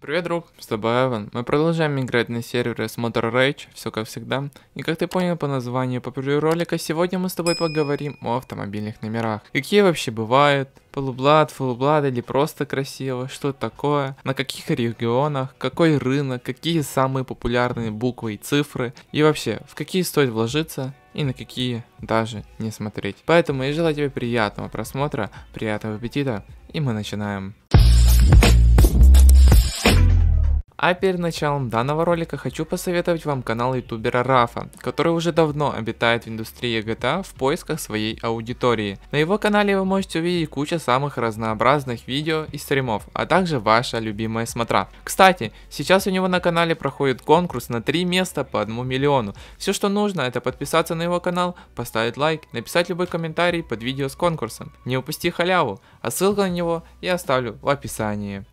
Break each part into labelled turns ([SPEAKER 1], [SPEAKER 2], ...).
[SPEAKER 1] Привет, друг, с тобой Эван. Мы продолжаем играть на сервере с Motor Rage, все как всегда. И как ты понял по названию по ролика, сегодня мы с тобой поговорим о автомобильных номерах. Какие вообще бывают, полублат, фулблат или просто красиво, что это такое, на каких регионах, какой рынок, какие самые популярные буквы и цифры, и вообще, в какие стоит вложиться и на какие даже не смотреть. Поэтому я желаю тебе приятного просмотра, приятного аппетита, и мы начинаем. А перед началом данного ролика хочу посоветовать вам канал ютубера Рафа, который уже давно обитает в индустрии GTA а в поисках своей аудитории. На его канале вы можете увидеть кучу самых разнообразных видео и стримов, а также ваша любимая смотра. Кстати, сейчас у него на канале проходит конкурс на 3 места по 1 миллиону. Все что нужно это подписаться на его канал, поставить лайк, написать любой комментарий под видео с конкурсом. Не упусти халяву, а ссылку на него я оставлю в описании.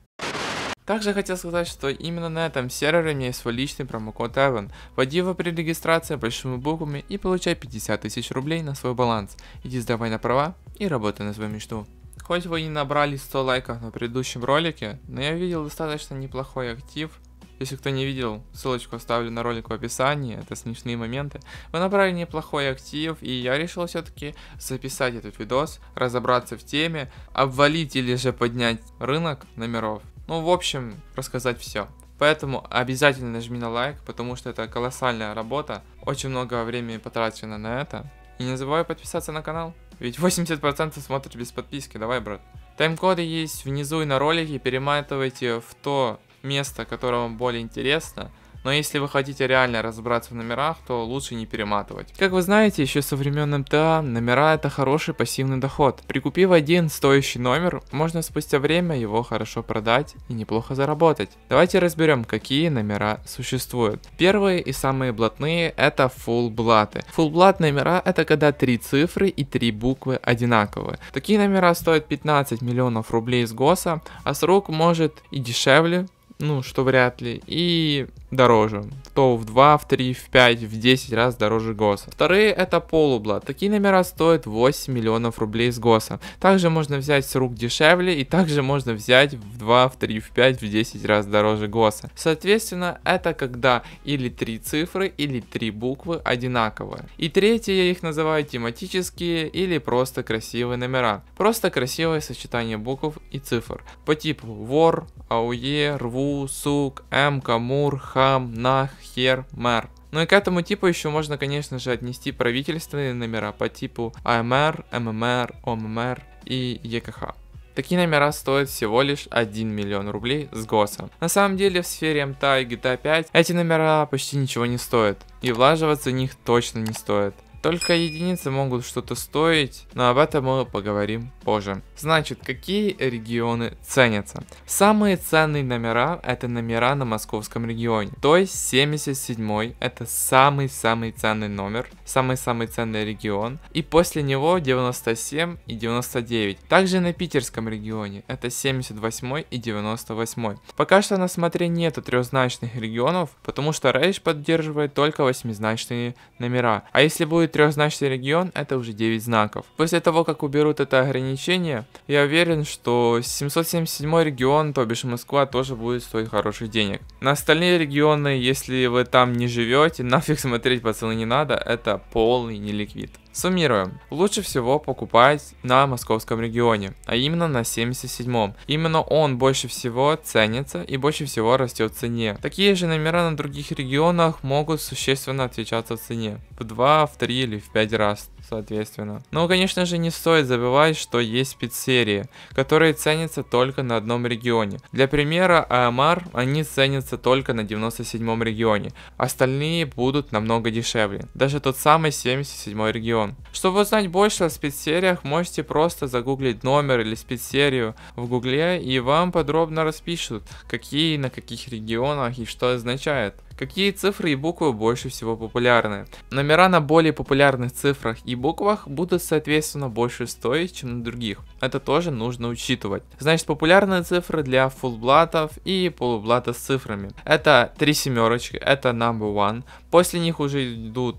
[SPEAKER 1] Также хотел сказать, что именно на этом сервере у меня есть свой личный промокод Evan. Вводи его при регистрации большими буквами и получай 50 тысяч рублей на свой баланс. Иди сдавай на права и работай на свою мечту. Хоть вы и набрали 100 лайков на предыдущем ролике, но я видел достаточно неплохой актив. Если кто не видел, ссылочку оставлю на ролик в описании, это смешные моменты. Вы набрали неплохой актив, и я решил все-таки записать этот видос, разобраться в теме, обвалить или же поднять рынок номеров. Ну, в общем, рассказать все. Поэтому обязательно нажми на лайк, потому что это колоссальная работа. Очень много времени потрачено на это. И не забывай подписаться на канал. Ведь 80% смотрят без подписки, давай, брат. Тайм-коды есть внизу и на ролике, перематывайте в то место, которое вам более интересно но если вы хотите реально разобраться в номерах, то лучше не перематывать. Как вы знаете, еще со времен МТА номера это хороший пассивный доход. Прикупив один стоящий номер, можно спустя время его хорошо продать и неплохо заработать. Давайте разберем, какие номера существуют. Первые и самые блатные это full блаты. Full блат номера это когда три цифры и три буквы одинаковые. Такие номера стоят 15 миллионов рублей с ГОСа, а срок может и дешевле, ну что вряд ли, и дороже. То в 2, в 3, в 5, в 10 раз дороже ГОСа. Вторые это полубла. Такие номера стоят 8 миллионов рублей с ГОСа. Также можно взять с рук дешевле и также можно взять в 2, в 3, в 5, в 10 раз дороже ГОСа. Соответственно, это когда или три цифры, или три буквы одинаковые. И третье я их называю тематические или просто красивые номера. Просто красивое сочетание букв и цифр. По типу вор, ауе, рву, сук, м, камур, ха, Хамнахермер. Ну и к этому типу еще можно, конечно же, отнести правительственные номера по типу АМР, ММР, ОММР и ЕКХ. Такие номера стоят всего лишь 1 миллион рублей с Госом. На самом деле в сфере МТА и GTA 5 а эти номера почти ничего не стоят, и влаживаться в них точно не стоит. Только единицы могут что-то стоить, но об этом мы поговорим позже. Значит, какие регионы ценятся? Самые ценные номера это номера на московском регионе. То есть 77 это самый-самый ценный номер, самый-самый ценный регион. И после него 97 и 99. Также на питерском регионе это 78 и 98. Пока что на смотре нету трехзначных регионов, потому что Рейш поддерживает только восьмизначные номера. А если будет трехзначный регион это уже 9 знаков. После того, как уберут это ограничение, я уверен, что 777 регион, то бишь Москва, тоже будет стоить хороших денег. На остальные регионы, если вы там не живете, нафиг смотреть, пацаны, не надо, это полный неликвид. Суммируем. Лучше всего покупать на московском регионе, а именно на 77-м. Именно он больше всего ценится и больше всего растет в цене. Такие же номера на других регионах могут существенно отличаться в цене. В 2, в 3 или в 5 раз соответственно. Но, конечно же, не стоит забывать, что есть спецсерии, которые ценятся только на одном регионе. Для примера, АМР, они ценятся только на 97 регионе, остальные будут намного дешевле, даже тот самый 77 регион. Чтобы узнать больше о спецсериях, можете просто загуглить номер или спецсерию в гугле, и вам подробно распишут, какие на каких регионах и что означает. Какие цифры и буквы больше всего популярны? Номера на более популярных цифрах и буквах будут соответственно больше стоить, чем на других. Это тоже нужно учитывать. Значит, популярные цифры для фулблатов и полублата с цифрами. Это три семерочки, это number one. После них уже идут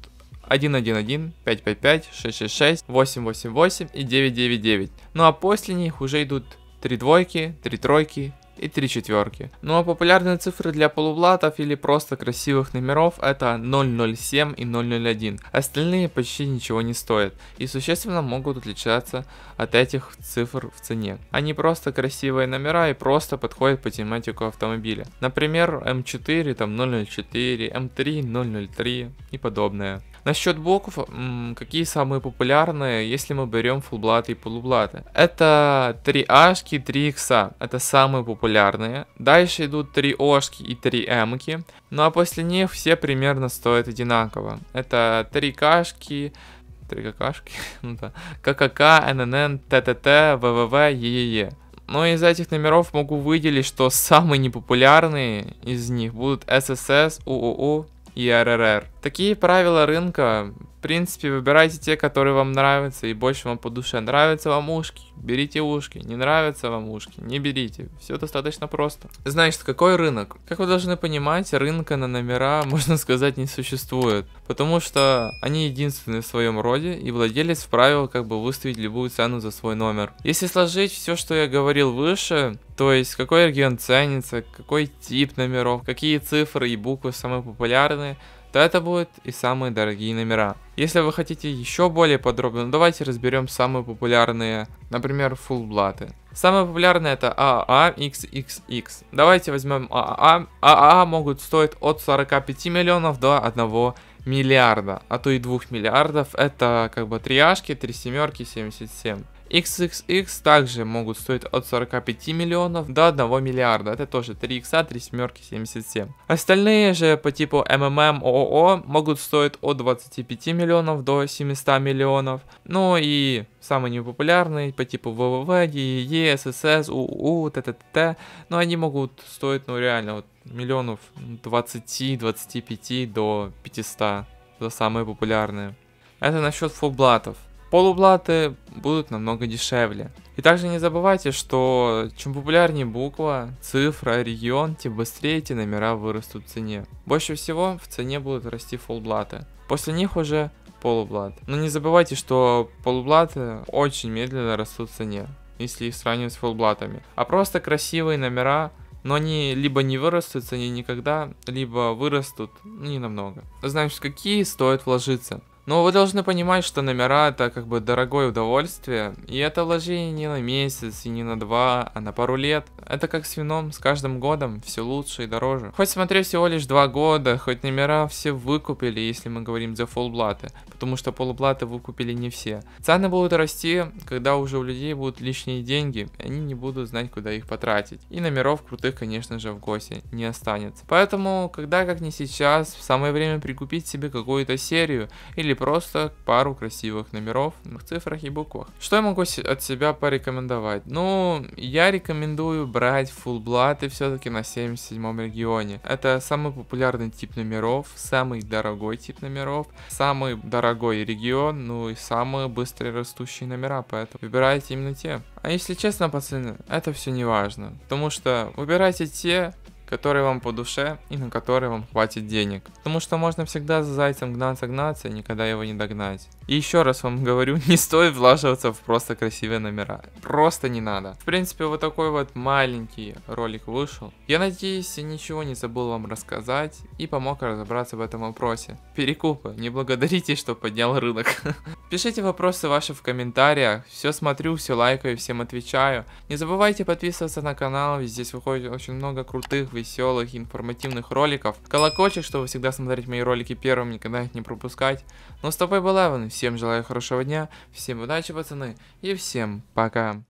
[SPEAKER 1] 111, 555, 666, 888 и 999. Ну а после них уже идут три двойки, три тройки, и 3 четверки. Ну а популярные цифры для полублатов или просто красивых номеров это 007 и 001. Остальные почти ничего не стоят и существенно могут отличаться от этих цифр в цене. Они просто красивые номера и просто подходят по тематику автомобиля. Например, М4, эм там 004, М3, 003 и подобное. Насчет блоков, какие самые популярные, если мы берем фулблаты и полублаты? Это 3 ашки, 3 икса, это самые популярные. Дальше идут 3 ошки и 3 эмки. Ну а после них все примерно стоят одинаково. Это 3 кашки, 3 какашки, ну да, ККК, ННН, ТТТ, ВВВ, ЕЕЕ. Но ну, из этих номеров могу выделить, что самые непопулярные из них будут ССС, УУУ, и РРР. Такие правила рынка принципе, выбирайте те, которые вам нравятся и больше вам по душе. Нравятся вам ушки, берите ушки. Не нравятся вам ушки, не берите. Все достаточно просто. Значит, какой рынок? Как вы должны понимать, рынка на номера, можно сказать, не существует. Потому что они единственные в своем роде, и владелец вправе как бы выставить любую цену за свой номер. Если сложить все, что я говорил выше, то есть какой регион ценится, какой тип номеров, какие цифры и буквы самые популярные, то это будут и самые дорогие номера. Если вы хотите еще более подробно, ну давайте разберем самые популярные, например, фулблаты. Самые популярные это АА, XXX. Давайте возьмем АА. АА могут стоить от 45 миллионов до 1 миллиарда, а то и 2 миллиардов. Это как бы триашки, три семерки, 77. XXX также могут стоить от 45 миллионов до 1 миллиарда, это тоже 3 икса, 3 семерки, 77. Остальные же по типу MMM ООО могут стоить от 25 миллионов до 700 миллионов. Ну и самый непопулярный по типу ВВВ, ЕЕ, ССС, УУ, ТТТ, но ну, они могут стоить, ну реально, вот миллионов 20-25 до 500 за самые популярные. Это насчет фулблатов полуплаты будут намного дешевле. И также не забывайте, что чем популярнее буква, цифра, регион, тем быстрее эти номера вырастут в цене. Больше всего в цене будут расти фулблаты. После них уже полублат. Но не забывайте, что полублаты очень медленно растут в цене, если их сравнивать с фулблатами. А просто красивые номера но они либо не вырастут в цене никогда, либо вырастут ну, не намного. Значит, какие стоит вложиться? Но вы должны понимать, что номера это как бы дорогое удовольствие, и это вложение не на месяц и не на два, а на пару лет. Это как с вином, с каждым годом все лучше и дороже. Хоть смотрю всего лишь два года, хоть номера все выкупили, если мы говорим за фулблаты, потому что полублаты выкупили не все. Цены будут расти, когда уже у людей будут лишние деньги, и они не будут знать, куда их потратить. И номеров крутых, конечно же, в ГОСе не останется. Поэтому, когда как не сейчас, самое время прикупить себе какую-то серию или просто пару красивых номеров в цифрах и буквах. Что я могу от себя порекомендовать? Ну, я рекомендую брать фулблаты все-таки на 77 регионе. Это самый популярный тип номеров, самый дорогой тип номеров, самый дорогой регион, ну и самые быстрые растущие номера, поэтому выбирайте именно те. А если честно, пацаны, это все не важно, потому что выбирайте те, который вам по душе и на который вам хватит денег. Потому что можно всегда за зайцем гнаться-гнаться и никогда его не догнать. И еще раз вам говорю, не стоит влаживаться в просто красивые номера. Просто не надо. В принципе, вот такой вот маленький ролик вышел. Я надеюсь, я ничего не забыл вам рассказать и помог разобраться в этом вопросе. Перекупы, не благодарите, что поднял рынок. Пишите вопросы ваши в комментариях. Все смотрю, все лайкаю, всем отвечаю. Не забывайте подписываться на канал, ведь здесь выходит очень много крутых веселых, информативных роликов. Колокольчик, чтобы всегда смотреть мои ролики первым, никогда их не пропускать. Ну с тобой был Эван, всем желаю хорошего дня, всем удачи пацаны и всем пока.